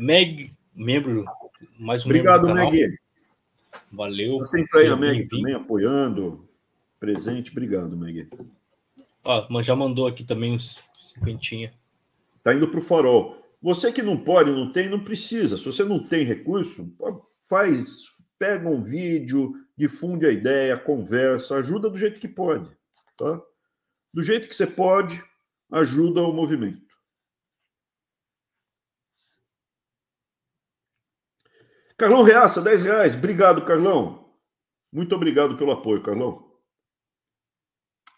Meg, membro, mais um Obrigado, Meg. Valeu. Você entra aí, a Meg, também apoiando, presente. Obrigado, Meg. Ah, mas já mandou aqui também uns cinquentinha. Tá indo pro farol. Você que não pode, não tem, não precisa. Se você não tem recurso, faz, pega um vídeo, difunde a ideia, conversa, ajuda do jeito que pode, tá? Do jeito que você pode, ajuda o movimento. Carlão Reaça, 10 reais. Obrigado, Carlão. Muito obrigado pelo apoio, Carlão.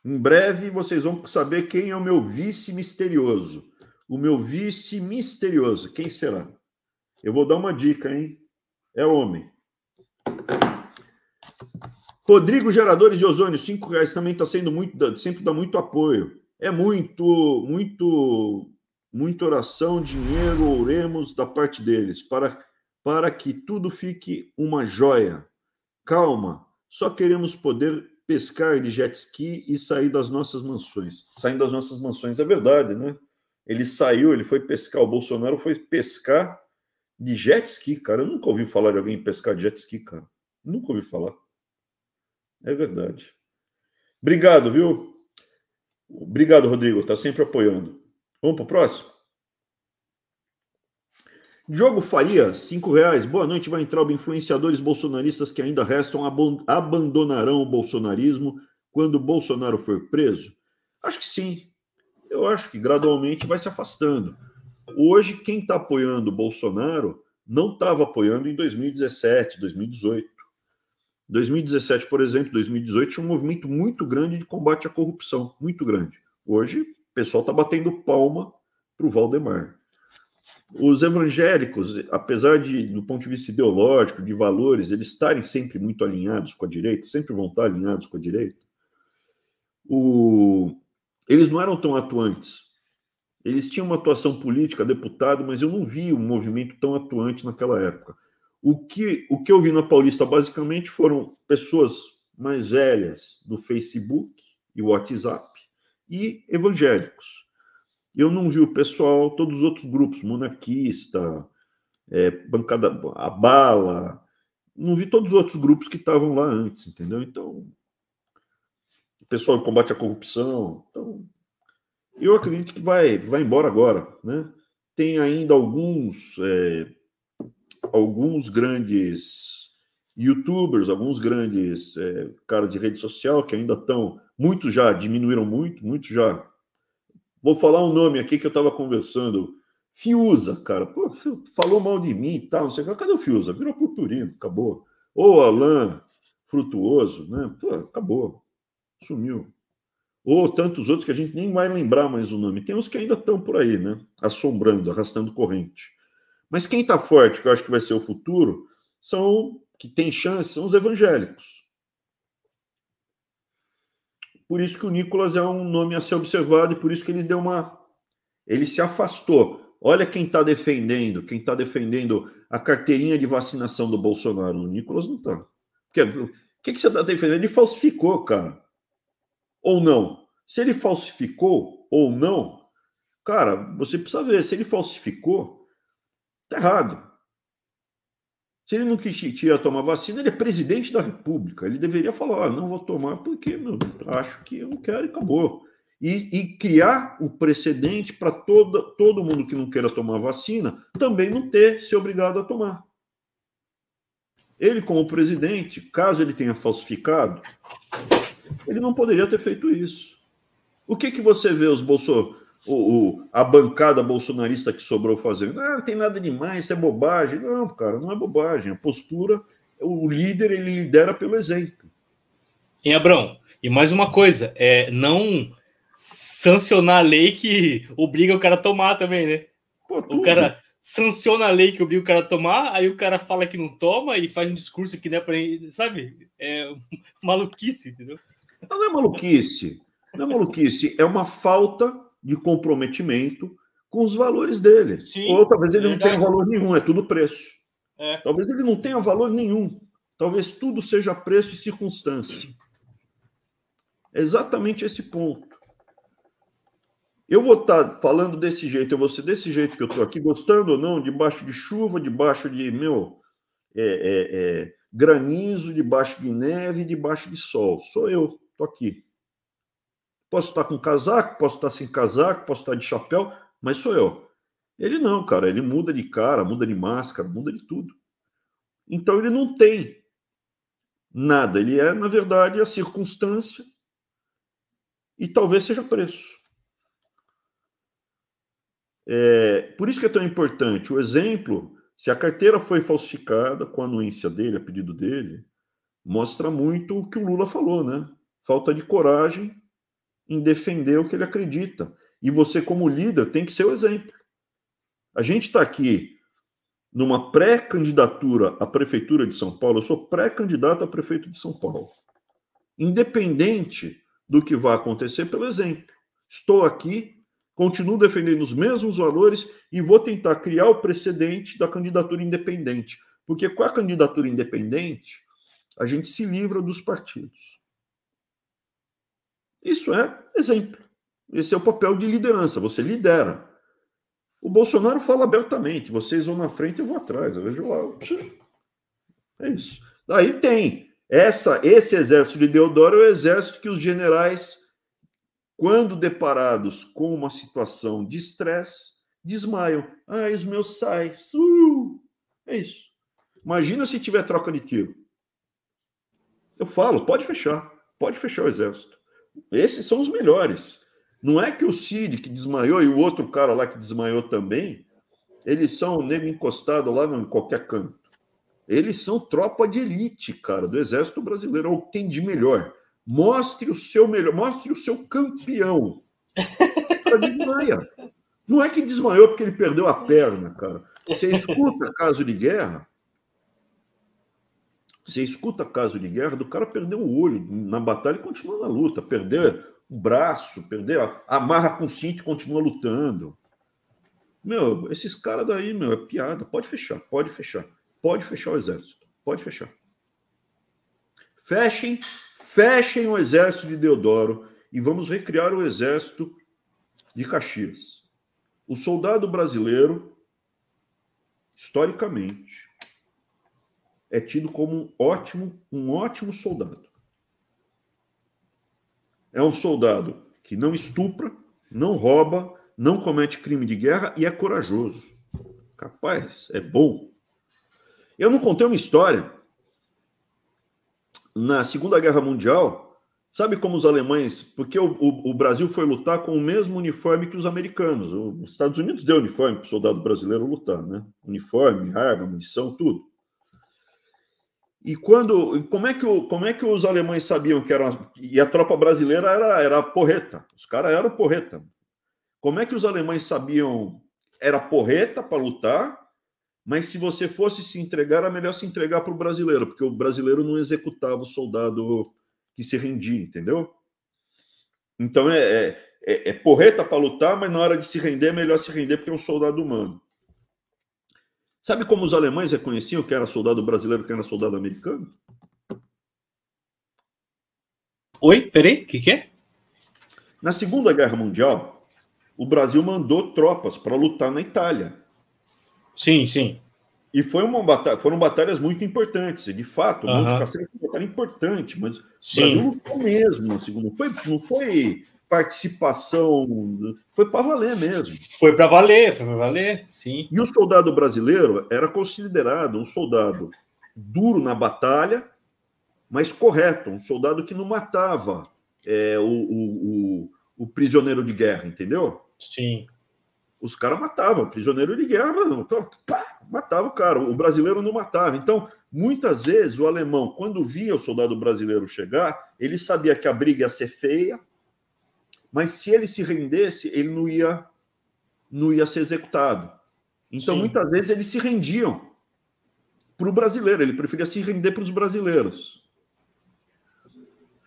Em breve vocês vão saber quem é o meu vice misterioso. O meu vice misterioso. Quem será? Eu vou dar uma dica, hein? É homem. Rodrigo Geradores de Ozônio, 5 reais também está sendo muito, sempre dá muito apoio. É muito, muito, muita oração, dinheiro, oremos da parte deles para para que tudo fique uma joia. Calma, só queremos poder pescar de jet ski e sair das nossas mansões. Saindo das nossas mansões é verdade, né? Ele saiu, ele foi pescar, o Bolsonaro foi pescar de jet ski, cara. Eu nunca ouvi falar de alguém pescar de jet ski, cara. Nunca ouvi falar. É verdade. Obrigado, viu? Obrigado, Rodrigo. Tá sempre apoiando. Vamos para o próximo? Diogo Faria, cinco reais. Boa noite, vai entrar influenciadores bolsonaristas que ainda restam abandonarão o bolsonarismo quando Bolsonaro for preso? Acho que sim. Eu acho que gradualmente vai se afastando. Hoje, quem está apoiando o Bolsonaro não estava apoiando em 2017, 2018. 2017, por exemplo, 2018, tinha um movimento muito grande de combate à corrupção, muito grande. Hoje, o pessoal está batendo palma para o Valdemar. Os evangélicos, apesar de, do ponto de vista ideológico, de valores, eles estarem sempre muito alinhados com a direita, sempre vão estar alinhados com a direita, o... eles não eram tão atuantes. Eles tinham uma atuação política, deputado, mas eu não vi um movimento tão atuante naquela época. O que, o que eu vi na Paulista, basicamente, foram pessoas mais velhas do Facebook e WhatsApp e evangélicos. Eu não vi o pessoal, todos os outros grupos, Monarquista, é, Bancada a Bala, não vi todos os outros grupos que estavam lá antes, entendeu? Então, o pessoal do combate à corrupção. Então, eu acredito que vai, vai embora agora, né? Tem ainda alguns, é, alguns grandes youtubers, alguns grandes é, caras de rede social que ainda estão, muitos já diminuíram muito, muitos já Vou falar um nome aqui que eu estava conversando. Fiuza, cara. Pô, falou mal de mim e tal, não sei o que. Cadê o Fiuza? Virou purpurino, acabou. Ou Alain Frutuoso, né? Pô, acabou. Sumiu. Ou tantos outros que a gente nem vai lembrar mais o nome. Tem uns que ainda estão por aí, né? Assombrando, arrastando corrente. Mas quem está forte, que eu acho que vai ser o futuro, são que tem chance, são os evangélicos. Por isso que o Nicolas é um nome a ser observado e por isso que ele deu uma. Ele se afastou. Olha quem está defendendo, quem está defendendo a carteirinha de vacinação do Bolsonaro. O Nicolas não está. O que, que você está defendendo? Ele falsificou, cara. Ou não? Se ele falsificou ou não, cara, você precisa ver. Se ele falsificou, tá errado. Se ele não queria tomar vacina, ele é presidente da República. Ele deveria falar: ah, não vou tomar porque meu, acho que eu não quero e acabou. E, e criar o precedente para todo, todo mundo que não queira tomar vacina também não ter, se obrigado a tomar. Ele, como presidente, caso ele tenha falsificado, ele não poderia ter feito isso. O que, que você vê os bolsonaristas? o, o, a bancada bolsonarista que sobrou fazendo. Ah, não tem nada demais, isso é bobagem. Não, cara, não é bobagem. A postura, o líder, ele lidera pelo exemplo. Em Abrão, e mais uma coisa, é não sancionar a lei que obriga o cara a tomar também, né? Pô, o cara sanciona a lei que obriga o cara a tomar, aí o cara fala que não toma e faz um discurso que não é ele sabe? É maluquice, entendeu? Não, não é maluquice. Não é maluquice, é uma falta de comprometimento com os valores dele. Sim, Ou talvez ele não tenha valor nenhum, é tudo preço. É. Talvez ele não tenha valor nenhum. Talvez tudo seja preço e circunstância. É exatamente esse ponto. Eu vou estar tá falando desse jeito, eu vou ser desse jeito que eu estou aqui, gostando ou não, debaixo de chuva, debaixo de meu é, é, é granizo, debaixo de neve, debaixo de sol. Sou eu, estou aqui. Posso estar com casaco, posso estar sem casaco, posso estar de chapéu, mas sou eu. Ele não, cara, ele muda de cara, muda de máscara, muda de tudo. Então ele não tem nada, ele é, na verdade, a circunstância e talvez seja preço. É, por isso que é tão importante o exemplo. Se a carteira foi falsificada com a anuência dele, a pedido dele, mostra muito o que o Lula falou, né? Falta de coragem em defender o que ele acredita. E você, como líder, tem que ser o exemplo. A gente está aqui numa pré-candidatura à Prefeitura de São Paulo, eu sou pré-candidato a prefeito de São Paulo. Independente do que vai acontecer, pelo exemplo. Estou aqui, continuo defendendo os mesmos valores e vou tentar criar o precedente da candidatura independente. Porque com a candidatura independente, a gente se livra dos partidos. Isso é exemplo. Esse é o papel de liderança, você lidera. O Bolsonaro fala abertamente: vocês vão na frente, eu vou atrás. Eu vejo lá. É isso. Daí tem. Essa, esse exército de Deodoro é o exército que os generais, quando deparados com uma situação de estresse, desmaiam. Ah, os meus sais. Uh! É isso. Imagina se tiver troca de tiro. Eu falo, pode fechar, pode fechar o exército. Esses são os melhores. Não é que o Cid, que desmaiou, e o outro cara lá que desmaiou também, eles são um nego encostado lá em qualquer canto. Eles são tropa de elite, cara, do Exército Brasileiro, ou tem de melhor. Mostre o seu melhor, mostre o seu campeão. desmaia. Não é que desmaiou porque ele perdeu a perna, cara. Você escuta caso de guerra, você escuta caso de guerra do cara perder o olho na batalha e continua na luta, perder o braço, perder a amarra com cinto e continua lutando. Meu, esses caras daí, meu, é piada. Pode fechar, pode fechar. Pode fechar o exército. Pode fechar. Fechem, fechem o exército de Deodoro e vamos recriar o exército de Caxias. O soldado brasileiro, historicamente, é tido como um ótimo, um ótimo soldado. É um soldado que não estupra, não rouba, não comete crime de guerra e é corajoso. Capaz, é bom. Eu não contei uma história. Na Segunda Guerra Mundial, sabe como os alemães. Porque o, o, o Brasil foi lutar com o mesmo uniforme que os americanos. Os Estados Unidos deu uniforme para o soldado brasileiro lutar, né? Uniforme, arma, munição, tudo. E quando, como é que, o, como é que os alemães sabiam que era e a tropa brasileira era era porreta? Os caras eram porreta. Como é que os alemães sabiam era porreta para lutar? Mas se você fosse se entregar, era melhor se entregar para o brasileiro, porque o brasileiro não executava o soldado que se rendia, entendeu? Então é, é, é, é porreta para lutar, mas na hora de se render é melhor se render porque é um soldado humano. Sabe como os alemães reconheciam que era soldado brasileiro, que era soldado americano? Oi, peraí, o que, que é? Na Segunda Guerra Mundial, o Brasil mandou tropas para lutar na Itália. Sim, sim. E foi uma batalha, foram batalhas muito importantes. de fato, o Monte Castelo foi uma batalha importante, mas sim. o Brasil lutou mesmo na Segunda. Não foi, não foi participação. Foi para valer mesmo. Foi para valer, foi para valer, sim. E o soldado brasileiro era considerado um soldado duro na batalha, mas correto, um soldado que não matava é, o, o, o, o, prisioneiro de guerra, entendeu? Sim. Os caras matavam, prisioneiro de guerra, matava o cara, o brasileiro não matava. Então, muitas vezes, o alemão, quando via o soldado brasileiro chegar, ele sabia que a briga ia ser feia, mas se ele se rendesse, ele não ia, não ia ser executado. Então, Sim. muitas vezes, eles se rendiam para o brasileiro. Ele preferia se render para os brasileiros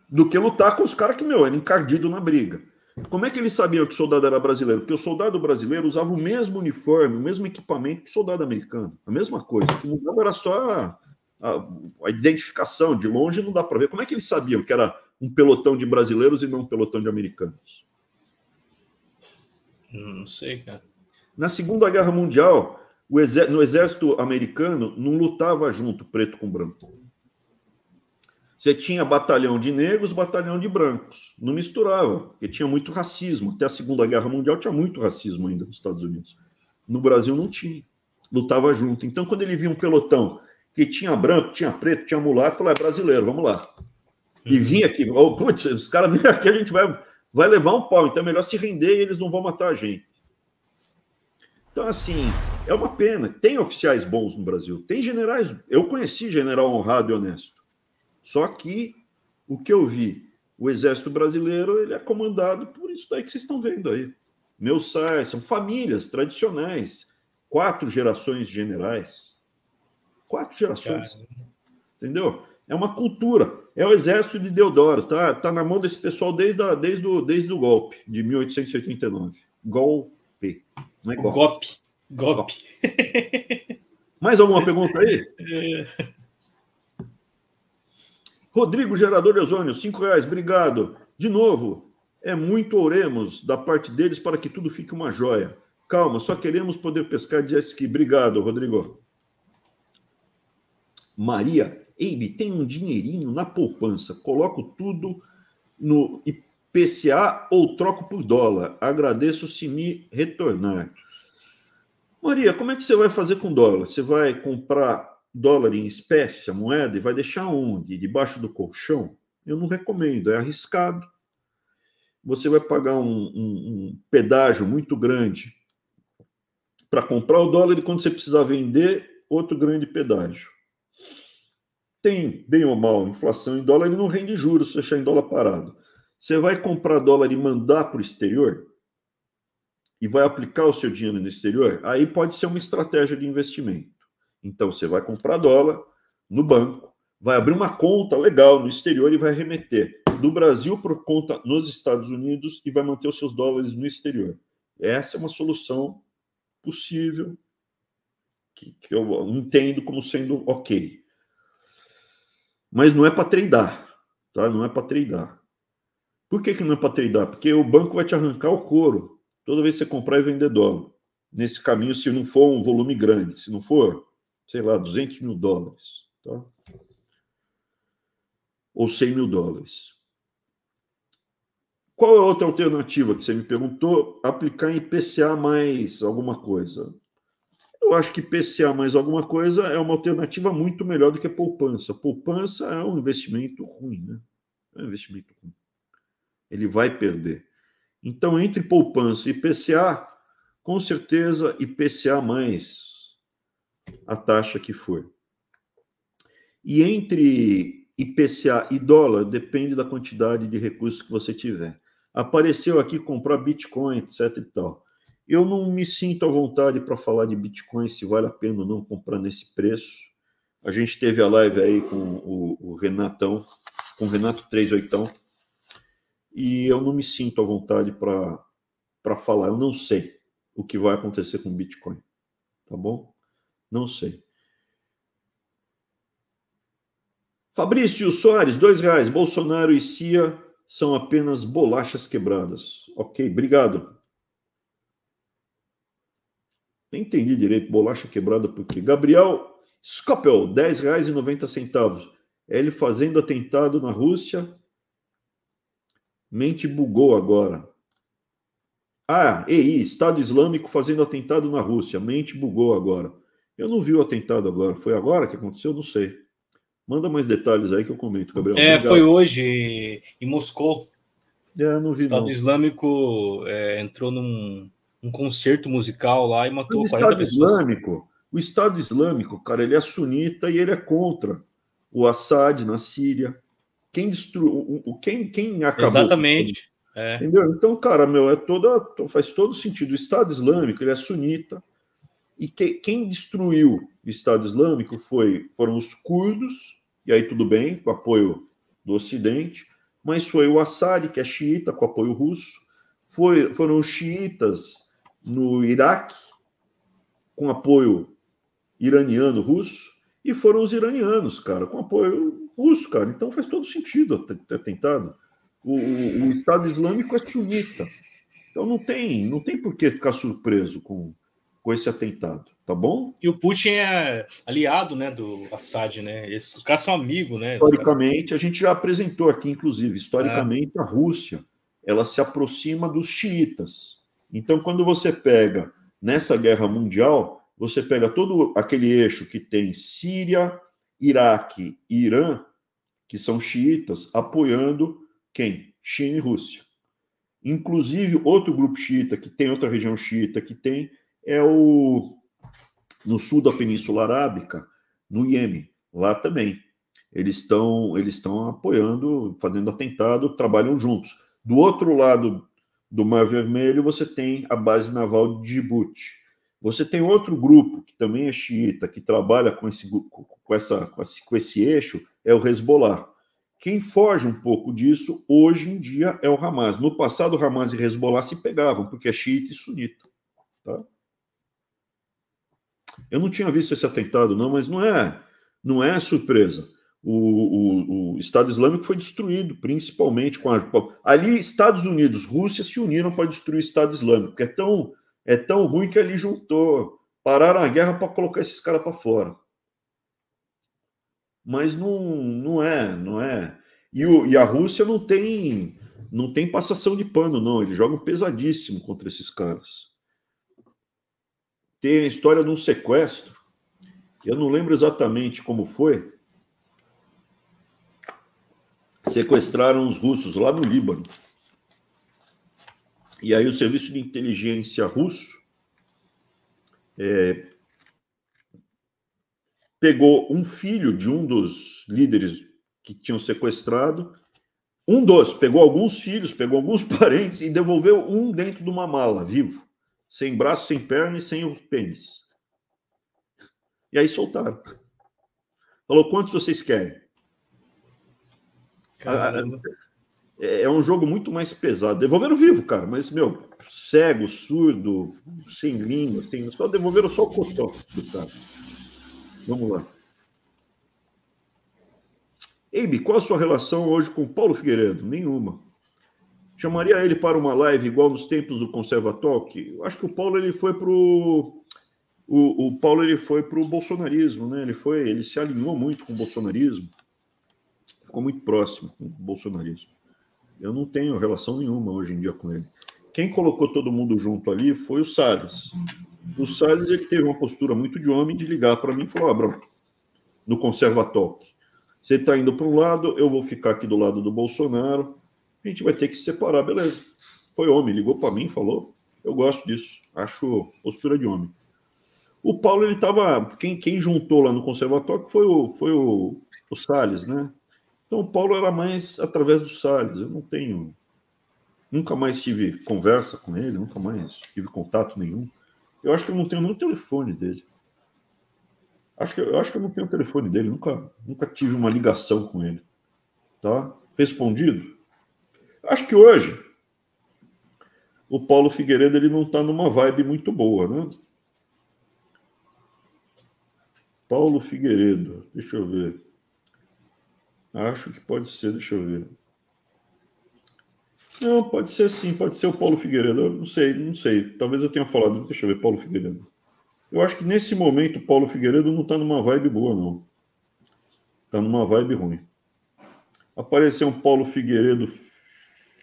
do que lutar com os caras que, meu, era encardido na briga. Como é que eles sabiam que o soldado era brasileiro? Porque o soldado brasileiro usava o mesmo uniforme, o mesmo equipamento que o soldado americano. A mesma coisa. O que mudava era só a, a, a identificação. De longe não dá para ver. Como é que eles sabiam que era um pelotão de brasileiros e não um pelotão de americanos? Não sei, cara. Na Segunda Guerra Mundial, exército, no exército americano não lutava junto preto com branco. Você tinha batalhão de negros, batalhão de brancos. Não misturava, porque tinha muito racismo. Até a Segunda Guerra Mundial tinha muito racismo ainda nos Estados Unidos. No Brasil não tinha. Lutava junto. Então, quando ele via um pelotão que tinha branco, tinha preto, tinha mulato, falava: é brasileiro, vamos lá e uhum. vim aqui. Oh, putz, os caras nem aqui a gente vai, vai levar um pau, então é melhor se render e eles não vão matar a gente. Então, assim, é uma pena. Tem oficiais bons no Brasil, tem generais. Eu conheci general honrado e honesto. Só que o que eu vi, o exército brasileiro, ele é comandado por isso daí que vocês estão vendo aí. Meus sais, são famílias tradicionais, quatro gerações de generais. Quatro gerações. Entendeu? É uma cultura, é o exército de Deodoro, tá, tá na mão desse pessoal desde, a, desde, o, desde o golpe de 1889. Golpe. Não é golpe. Golpe. golpe. golpe. Mais alguma pergunta aí? Rodrigo, gerador de ozônio, cinco reais, obrigado. De novo, é muito oremos da parte deles para que tudo fique uma joia. Calma, só queremos poder pescar de esqui. Obrigado, Rodrigo. Maria Ei, tem um dinheirinho na poupança, coloco tudo no IPCA ou troco por dólar. Agradeço se me retornar. Maria, como é que você vai fazer com dólar? Você vai comprar dólar em espécie, a moeda, e vai deixar onde? Debaixo do colchão? Eu não recomendo, é arriscado. Você vai pagar um, um, um pedágio muito grande para comprar o dólar e quando você precisar vender, outro grande pedágio tem, bem ou mal, inflação em dólar, ele não rende juros se deixar em dólar parado. Você vai comprar dólar e mandar para o exterior e vai aplicar o seu dinheiro no exterior, aí pode ser uma estratégia de investimento. Então você vai comprar dólar no banco, vai abrir uma conta legal no exterior e vai remeter do Brasil por conta nos Estados Unidos e vai manter os seus dólares no exterior. Essa é uma solução possível que, que eu entendo como sendo ok. Mas não é para treinar, tá? Não é para treinar. Por que, que não é para treinar? Porque o banco vai te arrancar o couro toda vez que você comprar e vender dólar. Nesse caminho, se não for um volume grande, se não for, sei lá, 200 mil dólares, tá? Ou 100 mil dólares. Qual é a outra alternativa que você me perguntou? Aplicar em IPCA mais alguma coisa. Eu acho que PCA mais alguma coisa é uma alternativa muito melhor do que a poupança. Poupança é um investimento ruim, né? É um investimento ruim. Ele vai perder. Então, entre poupança e PCA, com certeza IPCA mais a taxa que for. E entre IPCA e dólar, depende da quantidade de recursos que você tiver. Apareceu aqui comprar Bitcoin, etc e tal. Eu não me sinto à vontade para falar de Bitcoin, se vale a pena ou não comprar nesse preço. A gente teve a live aí com o, o Renatão, com o Renato 38, e eu não me sinto à vontade para falar. Eu não sei o que vai acontecer com Bitcoin, tá bom? Não sei. Fabrício Soares, dois reais. Bolsonaro e CIA são apenas bolachas quebradas. Ok, obrigado. Nem entendi direito, bolacha quebrada por quê? Gabriel Scopel, R$10,90. É ele fazendo atentado na Rússia. Mente bugou agora. Ah, EI, Estado Islâmico fazendo atentado na Rússia. Mente bugou agora. Eu não vi o atentado agora. Foi agora que aconteceu? Não sei. Manda mais detalhes aí que eu comento, Gabriel. É, foi hoje em Moscou. É, não vi. O Estado não. Islâmico é, entrou num, um concerto musical lá e matou o 40 Estado pessoas. Islâmico, o Estado Islâmico, cara, ele é sunita e ele é contra o Assad na Síria. Quem destruiu, o, quem, quem acabou. Exatamente. É. Entendeu? Então, cara, meu, é toda, faz todo sentido. O Estado Islâmico, ele é sunita. E que, quem destruiu o Estado Islâmico foi, foram os curdos, e aí tudo bem, com apoio do Ocidente, mas foi o Assad, que é xiita, com apoio russo, foi, foram os xiitas no Iraque, com apoio iraniano, russo, e foram os iranianos, cara, com apoio russo, cara. Então faz todo sentido ter tentado. O, o, o Estado Islâmico é sunita. Então não tem, não tem por que ficar surpreso com, com esse atentado, tá bom? E o Putin é aliado, né, do Assad, né? Esses, os caras são amigos, né? Historicamente, a gente já apresentou aqui, inclusive, historicamente é. a Rússia, ela se aproxima dos xiitas. Então, quando você pega nessa guerra mundial, você pega todo aquele eixo que tem Síria, Iraque e Irã, que são xiitas, apoiando quem? China e Rússia. Inclusive, outro grupo xiita, que tem outra região xiita, que tem, é o. no sul da Península Arábica, no Iêmen. Lá também. Eles estão eles estão apoiando, fazendo atentado, trabalham juntos. Do outro lado do Mar Vermelho, você tem a base naval de Djibouti. Você tem outro grupo que também é xiita, que trabalha com esse, com essa, com esse, com esse eixo, é o Hezbollah. Quem foge um pouco disso, hoje em dia, é o Hamas. No passado, Hamas e Hezbollah se pegavam, porque é xiita e sunita. Tá? Eu não tinha visto esse atentado, não, mas não é, não é surpresa o, o, o, Estado Islâmico foi destruído, principalmente com a. Ali, Estados Unidos, Rússia se uniram para destruir o Estado Islâmico, que é tão, é tão ruim que ali juntou. Pararam a guerra para colocar esses caras para fora. Mas não, não é, não é. E, o, e a Rússia não tem não tem passação de pano, não. Eles jogam pesadíssimo contra esses caras. Tem a história de um sequestro. Eu não lembro exatamente como foi, sequestraram os russos lá no Líbano. E aí o serviço de inteligência russo é, pegou um filho de um dos líderes que tinham sequestrado, um dos, pegou alguns filhos, pegou alguns parentes e devolveu um dentro de uma mala, vivo, sem braço, sem perna e sem o pênis. E aí soltaram. Falou, quantos vocês querem? Caramba. É, é um jogo muito mais pesado. Devolveram vivo, cara, mas, meu, cego, surdo, sem língua, só devolveram só o cotó. Vamos lá. Amy, qual a sua relação hoje com Paulo Figueiredo? Nenhuma. Chamaria ele para uma live igual nos tempos do Conservatalk? Eu acho que o Paulo ele foi pro o, o Paulo ele foi pro bolsonarismo, né? Ele foi, ele se alinhou muito com o bolsonarismo ficou muito próximo com o bolsonarismo. Eu não tenho relação nenhuma hoje em dia com ele. Quem colocou todo mundo junto ali foi o Salles. O Salles ele é teve uma postura muito de homem de ligar para mim e falar: Abraão, ah, no Conservatoque, você está indo para um lado, eu vou ficar aqui do lado do Bolsonaro, a gente vai ter que se separar, beleza. Foi homem, ligou para mim falou: eu gosto disso, acho postura de homem. O Paulo, ele estava. Quem, quem juntou lá no Conservatório foi o, foi o, o Salles, né? Então, Paulo era mais através do Salles. Eu não tenho. Nunca mais tive conversa com ele, nunca mais tive contato nenhum. Eu acho que eu não tenho nem o telefone dele. Acho que, eu acho que eu não tenho o telefone dele, nunca, nunca tive uma ligação com ele. Tá? Respondido? Acho que hoje o Paulo Figueiredo ele não está numa vibe muito boa, né? Paulo Figueiredo, deixa eu ver. Acho que pode ser, deixa eu ver. Não, pode ser sim, pode ser o Paulo Figueiredo. Eu não sei, não sei. Talvez eu tenha falado, deixa eu ver, Paulo Figueiredo. Eu acho que nesse momento o Paulo Figueiredo não está numa vibe boa, não. Está numa vibe ruim. Apareceu um Paulo Figueiredo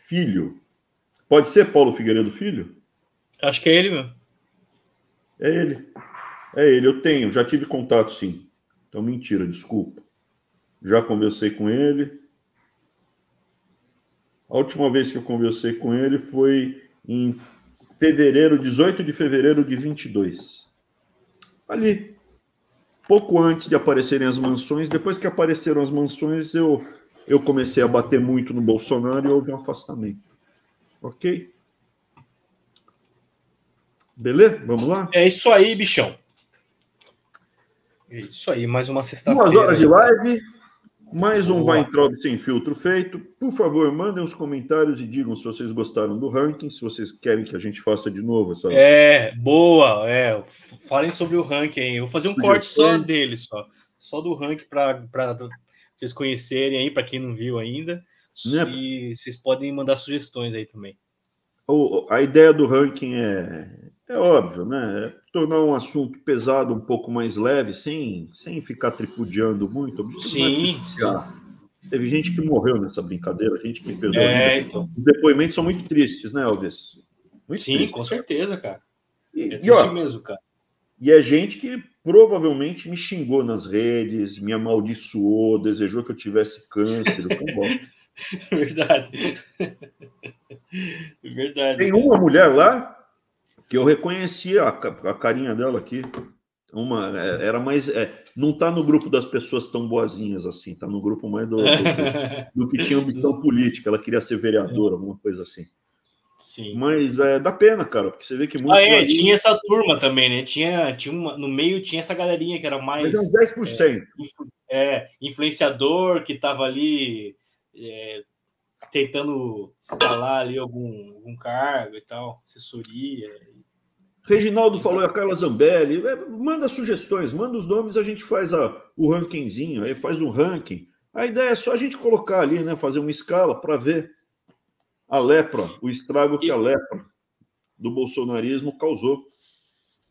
filho. Pode ser Paulo Figueiredo filho? Acho que é ele, meu. É ele. É ele, eu tenho, já tive contato sim. Então mentira, desculpa já conversei com ele. A última vez que eu conversei com ele foi em fevereiro, 18 de fevereiro de 22. Ali, pouco antes de aparecerem as mansões, depois que apareceram as mansões, eu, eu comecei a bater muito no Bolsonaro e houve um afastamento. Ok? Beleza? Vamos lá? É isso aí, bichão. É isso aí, mais uma sexta-feira. Duas horas de live. Mais um vai Weintraub sem filtro feito. Por favor, mandem os comentários e digam se vocês gostaram do ranking, se vocês querem que a gente faça de novo essa. É, boa. É, falem sobre o ranking. aí. Eu vou fazer um corte só dele, só, só do ranking para vocês conhecerem aí, para quem não viu ainda. Né? E vocês podem mandar sugestões aí também. A ideia do ranking é é óbvio, né? É tornar um assunto pesado um pouco mais leve, sem, sem ficar tripudiando muito. Sim, Teve gente que morreu nessa brincadeira, gente que perdeu. É, então. Os depoimentos são muito tristes, né, Alves? Muito Sim, com certeza, cara. E, é e, ó, mesmo, cara. E é gente que provavelmente me xingou nas redes, me amaldiçoou, desejou que eu tivesse câncer. Tá Verdade. Verdade. Tem uma mulher lá que eu reconheci a, a carinha dela aqui. Uma, é, era mais. É, não tá no grupo das pessoas tão boazinhas assim, tá no grupo mais do, do, do que tinha ambição política. Ela queria ser vereadora, alguma coisa assim. Sim. Mas é, dá pena, cara, porque você vê que muito. Ah, é, tinha essa turma também, né? Tinha, tinha uma, no meio tinha essa galerinha que era mais. Mas é, 10%. É, é, influenciador que tava ali é, tentando escalar ali algum, algum cargo e tal, assessoria. Reginaldo falou, a Carla Zambelli, é, manda sugestões, manda os nomes, a gente faz a, o rankingzinho, aí faz um ranking. A ideia é só a gente colocar ali, né, fazer uma escala para ver a lepra, o estrago que a lepra do bolsonarismo causou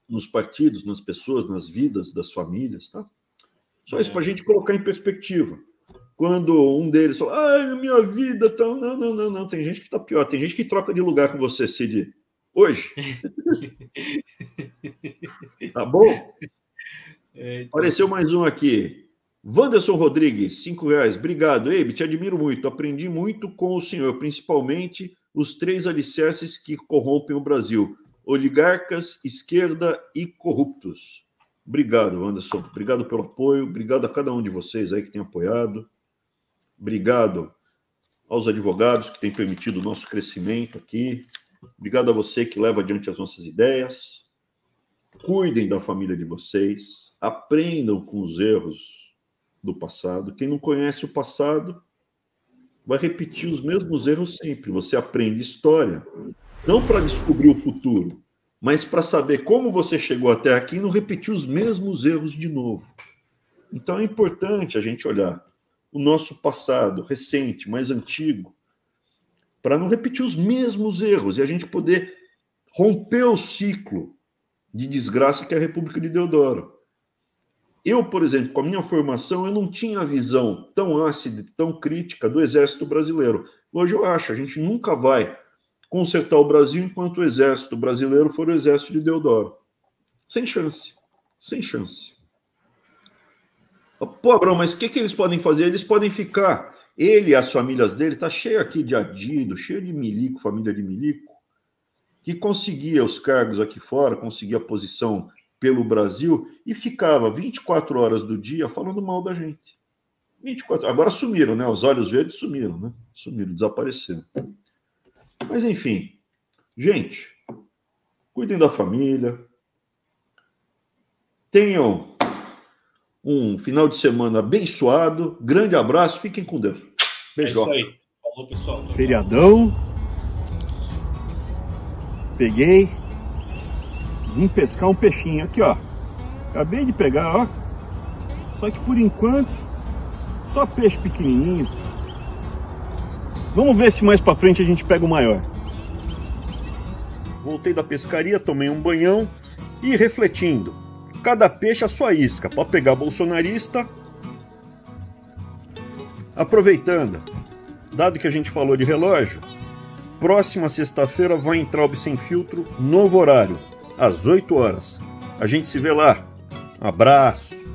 nos partidos, nas pessoas, nas vidas das famílias, tá? Só isso é. para a gente colocar em perspectiva quando um deles fala, ai, minha vida, tão, tá- Não, não, não, não. Tem gente que tá pior, tem gente que troca de lugar com você, Cid. Hoje. tá bom? É, então. Apareceu mais um aqui. Wanderson Rodrigues, cinco reais. Obrigado, Eibe. Te admiro muito. Aprendi muito com o senhor, principalmente os três alicerces que corrompem o Brasil: oligarcas, esquerda e corruptos. Obrigado, Anderson. Obrigado pelo apoio. Obrigado a cada um de vocês aí que tem apoiado. Obrigado aos advogados que têm permitido o nosso crescimento aqui. Obrigado a você que leva adiante as nossas ideias. Cuidem da família de vocês. Aprendam com os erros do passado. Quem não conhece o passado vai repetir os mesmos erros sempre. Você aprende história, não para descobrir o futuro, mas para saber como você chegou até aqui e não repetir os mesmos erros de novo. Então é importante a gente olhar o nosso passado recente, mais antigo, para não repetir os mesmos erros e a gente poder romper o ciclo de desgraça que é a República de Deodoro. Eu, por exemplo, com a minha formação, eu não tinha a visão tão ácida, tão crítica do Exército Brasileiro. Hoje eu acho, a gente nunca vai consertar o Brasil enquanto o Exército Brasileiro for o Exército de Deodoro. Sem chance, sem chance. Pô, Abrão, mas o que, que eles podem fazer? Eles podem ficar. Ele e as famílias dele, tá cheio aqui de adido, cheio de milico, família de milico, que conseguia os cargos aqui fora, conseguia posição pelo Brasil e ficava 24 horas do dia falando mal da gente. 24 Agora sumiram, né? Os olhos verdes sumiram, né? Sumiram, desapareceram. Mas enfim, gente, cuidem da família, tenham um final de semana abençoado. Grande abraço, fiquem com Deus. É Beijo. É isso aí. Falou, pessoal. Feriadão. Peguei. Vim pescar um peixinho aqui, ó. Acabei de pegar, ó. Só que por enquanto, só peixe pequenininho. Vamos ver se mais para frente a gente pega o maior. Voltei da pescaria, tomei um banhão e refletindo. Cada peixe a sua isca. Pode pegar bolsonarista. Aproveitando, dado que a gente falou de relógio, próxima sexta-feira vai entrar o Sem Filtro, novo horário, às 8 horas. A gente se vê lá. Um abraço.